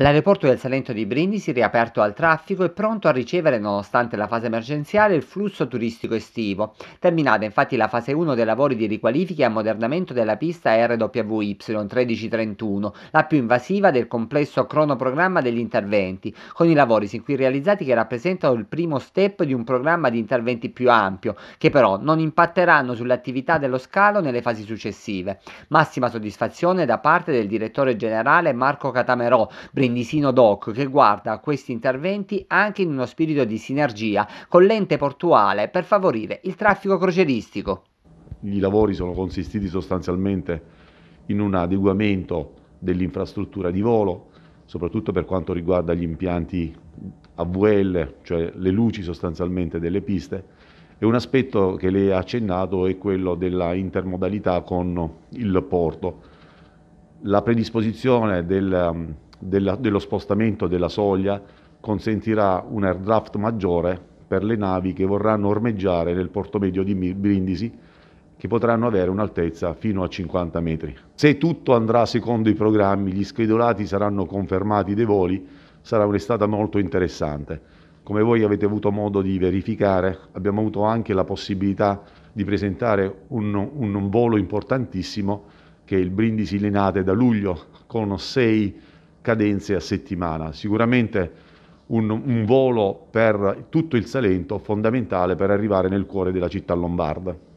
L'aeroporto del Salento di Brindisi riaperto al traffico è pronto a ricevere, nonostante la fase emergenziale, il flusso turistico estivo. Terminata infatti la fase 1 dei lavori di riqualifica e ammodernamento della pista RWY 1331, la più invasiva del complesso cronoprogramma degli interventi, con i lavori sin qui realizzati che rappresentano il primo step di un programma di interventi più ampio, che però non impatteranno sull'attività dello scalo nelle fasi successive. Massima soddisfazione da parte del direttore generale Marco Catamerò, quindi Sinodoc che guarda questi interventi anche in uno spirito di sinergia con l'ente portuale per favorire il traffico croceristico. I lavori sono consistiti sostanzialmente in un adeguamento dell'infrastruttura di volo, soprattutto per quanto riguarda gli impianti AVL, cioè le luci sostanzialmente delle piste, e un aspetto che lei ha accennato è quello della intermodalità con il porto. La predisposizione del, della, dello spostamento della soglia consentirà un airdraft maggiore per le navi che vorranno ormeggiare nel porto medio di Brindisi che potranno avere un'altezza fino a 50 metri. Se tutto andrà secondo i programmi, gli schedolati saranno confermati dei voli, sarà un'estate molto interessante. Come voi avete avuto modo di verificare, abbiamo avuto anche la possibilità di presentare un, un, un volo importantissimo che è il Brindisi Lenate da luglio con sei cadenze a settimana. Sicuramente un, un volo per tutto il Salento fondamentale per arrivare nel cuore della città lombarda.